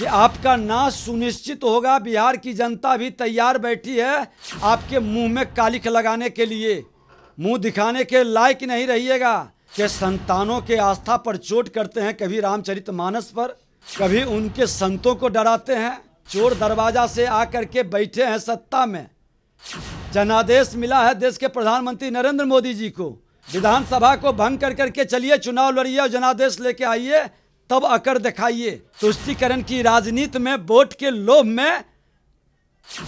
कि आपका नाश सुनिश्चित होगा बिहार की जनता भी तैयार बैठी है आपके मुंह में कालिख लगाने के लिए मुंह दिखाने के लायक नहीं रहिएगा कि संतानों के आस्था पर चोट करते हैं कभी रामचरित मानस पर कभी उनके संतों को डराते हैं चोर दरवाजा से आकर के बैठे हैं सत्ता में जनादेश मिला है देश के प्रधानमंत्री नरेंद्र मोदी जी को विधानसभा को भंग कर करके चलिए चुनाव लड़िए और जनादेश लेके आइए तब आकर दिखाइए तुष्टिकरण की राजनीति में वोट के लोभ में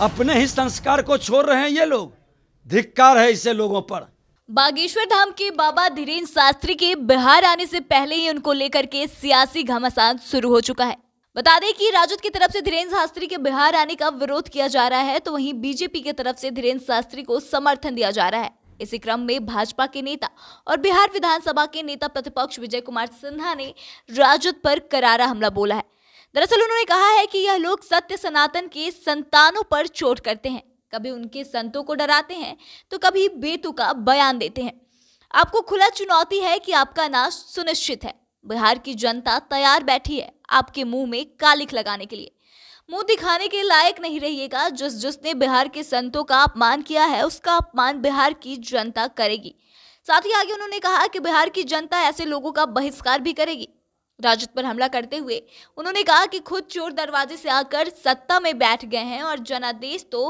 अपने ही संस्कार को छोड़ रहे हैं ये लोग धिक्कार है इसे लोगों पर बागेश्वर धाम के बाबा धीरेन्द्र शास्त्री के बिहार आने से पहले ही उनको लेकर के सियासी घमासान शुरू हो चुका है बता दें कि राजद की तरफ से धीरेन्द्र शास्त्री के बिहार आने का विरोध किया जा रहा है तो वहीं बीजेपी की तरफ से धीरेन्द्र शास्त्री को समर्थन दिया जा रहा है इसी क्रम में भाजपा के नेता और बिहार विधानसभा के नेता प्रतिपक्ष विजय कुमार सिन्हा ने राजद पर करारा हमला बोला है दरअसल उन्होंने कहा है कि यह लोग सत्य सनातन के संतानों पर चोट करते हैं कभी उनके संतों को डराते हैं तो कभी बेतु का बयान देते हैं आपको खुला चुनौती है कि आपका नाश सुनिश्चित है बिहार की जनता तैयार बैठी है आपके मुंह में कालिख लगाने के लिए मुंह दिखाने के लायक नहीं रहिएगा जिस जिसने बिहार के संतों का अपमान किया है उसका अपमान बिहार की जनता करेगी साथ ही आगे उन्होंने कहा कि बिहार की जनता ऐसे लोगों का बहिष्कार भी करेगी राजद पर हमला करते हुए उन्होंने कहा कि खुद चोर दरवाजे से आकर सत्ता में बैठ गए हैं और जनादेश तो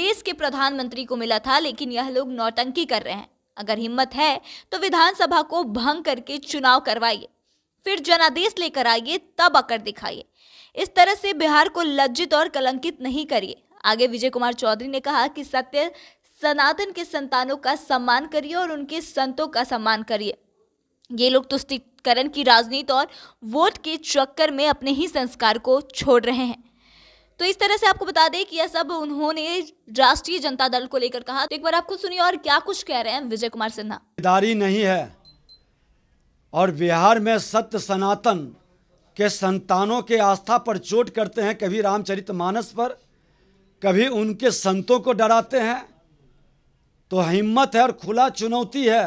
देश के प्रधानमंत्री को मिला था लेकिन यह लोग नौटंकी कर रहे हैं अगर हिम्मत है तो विधानसभा को भंग करके चुनाव करवाइए फिर जनादेश लेकर आइए तब आकर दिखाइए इस तरह से बिहार को लज्जित और कलंकित नहीं करिए आगे विजय कुमार चौधरी ने कहा कि सत्य सनातन के संतानों का सम्मान करिए और उनके संतों का सम्मान करिए ये लोग तुष्टिकरण की राजनीति और वोट के चक्कर में अपने ही संस्कार को छोड़ रहे हैं तो इस तरह से आपको बता दें कि यह सब उन्होंने राष्ट्रीय जनता दल को लेकर कहा तो एक बार आपको सुनिए और क्या कुछ कह रहे हैं विजय कुमार सिन्हा नहीं है और बिहार में सत्य सनातन के संतानों के आस्था पर चोट करते हैं कभी रामचरितमानस पर कभी उनके संतों को डराते हैं तो हिम्मत है और खुला चुनौती है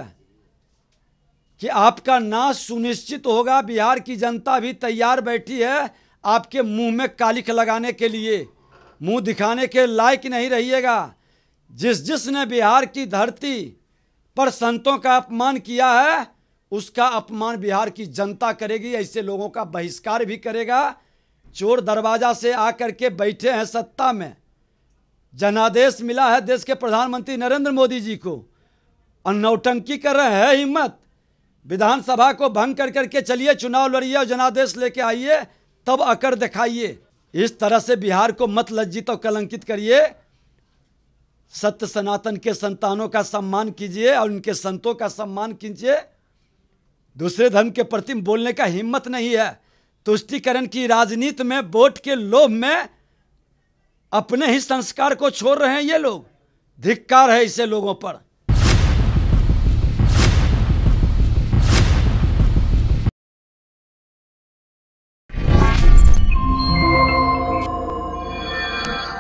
कि आपका नाश सुनिश्चित होगा बिहार की जनता भी तैयार बैठी है आपके मुंह में कालिख लगाने के लिए मुंह दिखाने के लायक नहीं रहिएगा जिस जिसने बिहार की धरती पर संतों का अपमान किया है उसका अपमान बिहार की जनता करेगी ऐसे लोगों का बहिष्कार भी करेगा चोर दरवाज़ा से आकर के बैठे हैं सत्ता में जनादेश मिला है देश के प्रधानमंत्री नरेंद्र मोदी जी को और नौटंकी कर रहे हैं हिम्मत विधानसभा को भंग कर करके चलिए चुनाव लड़िए और जनादेश लेके आइए तब अकर दिखाइए इस तरह से बिहार को मत लज्जित और कलंकित करिए सत्य सनातन के संतानों का सम्मान कीजिए और उनके संतों का सम्मान कीजिए दूसरे धर्म के प्रति बोलने का हिम्मत नहीं है तुष्टिकरण की राजनीति में वोट के लोभ में अपने ही संस्कार को छोड़ रहे हैं ये लोग धिक्कार है इसे लोगों पर